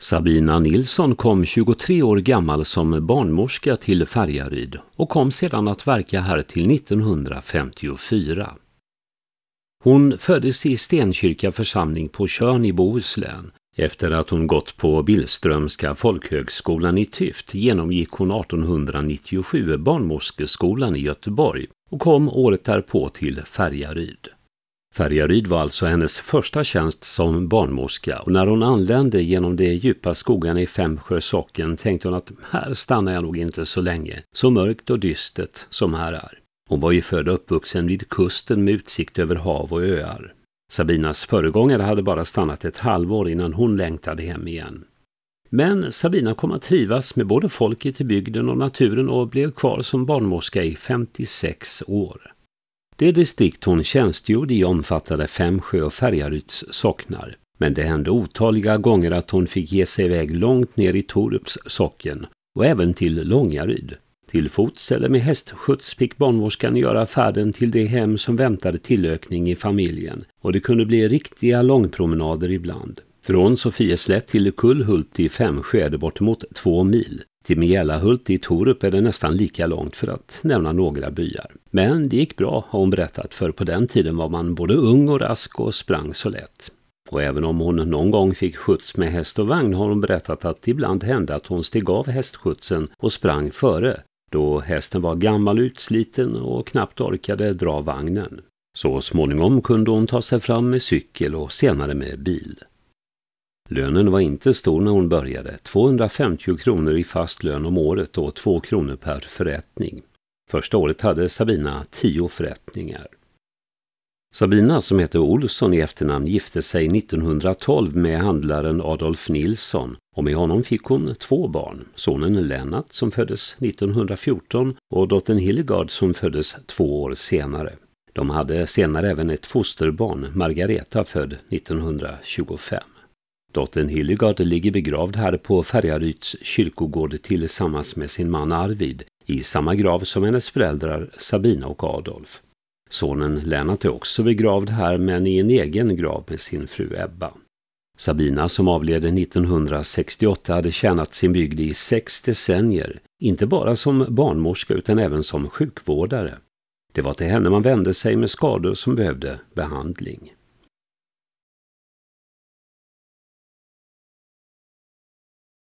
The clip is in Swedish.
Sabina Nilsson kom 23 år gammal som barnmorska till Färjaryd och kom sedan att verka här till 1954. Hon föddes i Stenkyrka församling på Körn i Bohuslän. Efter att hon gått på Billströmska folkhögskolan i Tyft genomgick hon 1897 Barnmorskeskolan i Göteborg och kom året därpå till Färjaryd. Färjaryd var alltså hennes första tjänst som barnmorska och när hon anlände genom de djupa skogarna i Femsjö socken tänkte hon att här stannar jag nog inte så länge, så mörkt och dystert som här är. Hon var ju född och uppvuxen vid kusten med utsikt över hav och öar. Sabinas föregångare hade bara stannat ett halvår innan hon längtade hem igen. Men Sabina kom att trivas med både folket i bygden och naturen och blev kvar som barnmorska i 56 år. Det distrikt hon tjänstgjorde i omfattade Femsjö och Färjaryds socknar. Men det hände otaliga gånger att hon fick ge sig iväg långt ner i Torups socken och även till Långaryd. Till fots eller med hästskjuts fick barnmorskan göra färden till det hem som väntade tillökning i familjen och det kunde bli riktiga långpromenader ibland. Från Sofieslätt till Kullhult i Femsjö är det bortemot två mil. Till Mjällahult i Torup är det nästan lika långt för att nämna några byar. Men det gick bra har hon berättat för på den tiden var man både ung och rask och sprang så lätt. Och även om hon någon gång fick skjuts med häst och vagn har hon berättat att det ibland hände att hon steg av hästskjutsen och sprang före, då hästen var gammal och utsliten och knappt orkade dra vagnen. Så småningom kunde hon ta sig fram med cykel och senare med bil. Lönen var inte stor när hon började, 250 kronor i fast lön om året och 2 kronor per förrättning. Första året hade Sabina 10 förrättningar. Sabina, som hette Olsson i efternamn, gifte sig 1912 med handlaren Adolf Nilsson och med honom fick hon två barn, sonen Lennart som föddes 1914 och dottern Hildegard som föddes två år senare. De hade senare även ett fosterbarn, Margareta, född 1925. Dottern Hildegard ligger begravd här på Färjaryds kyrkogård tillsammans med sin man Arvid i samma grav som hennes föräldrar Sabina och Adolf. Sonen Lennart är också begravd här men i en egen grav med sin fru Ebba. Sabina som avled 1968 hade tjänat sin bygd i sex decennier, inte bara som barnmorska utan även som sjukvårdare. Det var till henne man vände sig med skador som behövde behandling.